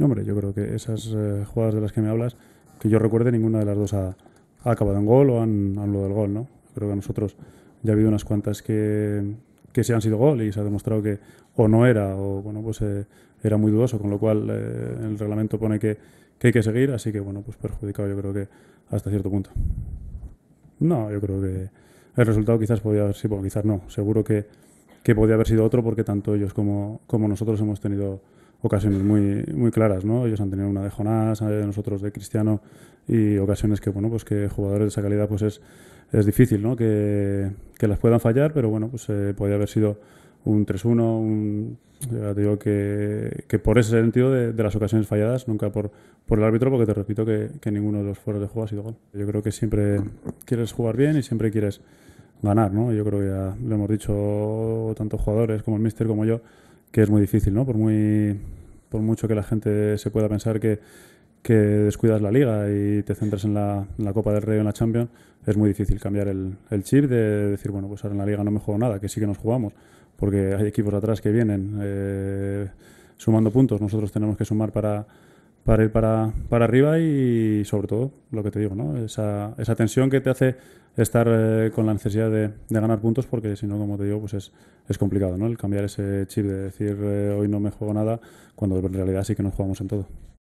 Hombre, yo creo que esas eh, jugadas de las que me hablas, que yo recuerde, ninguna de las dos ha, acabado en gol o han lo del gol, ¿no? Creo que a nosotros ya ha habido unas cuantas que, se han sido gol y se ha demostrado que o no era o, bueno, pues eh, era muy dudoso, con lo cual eh, el reglamento pone que, hay que seguir, así que, bueno, pues perjudicado yo creo que hasta cierto punto. No, yo creo que el resultado quizás podía haber sido, quizás no, seguro que, podía haber sido otro porque tanto ellos como nosotros hemos tenido ocasiones muy, muy claras, ¿no? Ellos han tenido una de Jonás, eh, nosotros de Cristiano, y ocasiones que, bueno, pues que jugadores de esa calidad, pues es, es difícil, ¿no? Que, que las puedan fallar, pero bueno, pues eh, podría haber sido un 3-1, un, digo que, que, por ese sentido de, de, las ocasiones falladas, nunca por, por el árbitro, porque te repito que, ninguno de los foros de juego ha sido gol. Yo creo que siempre quieres jugar bien y siempre quieres ganar, ¿no? Yo creo que ya lo hemos dicho tantos jugadores como el míster como yo, que es muy difícil, ¿no? Por, muy, por mucho que la gente se pueda pensar que, descuidas la liga y te centras en la, Copa del Rey o en la Champions, es muy difícil cambiar el, chip de decir, bueno, pues ahora en la liga no me juego nada, que sí que nos jugamos, porque hay equipos atrás que vienen eh, sumando puntos, nosotros tenemos que sumar para para ir para, arriba y sobre todo, lo que te digo, ¿no? esa, esa tensión que te hace estar eh, con la necesidad de, ganar puntos porque si no, como te digo, pues es, es complicado ¿no? el cambiar ese chip de decir eh, hoy no me juego nada cuando en realidad sí que nos jugamos en todo.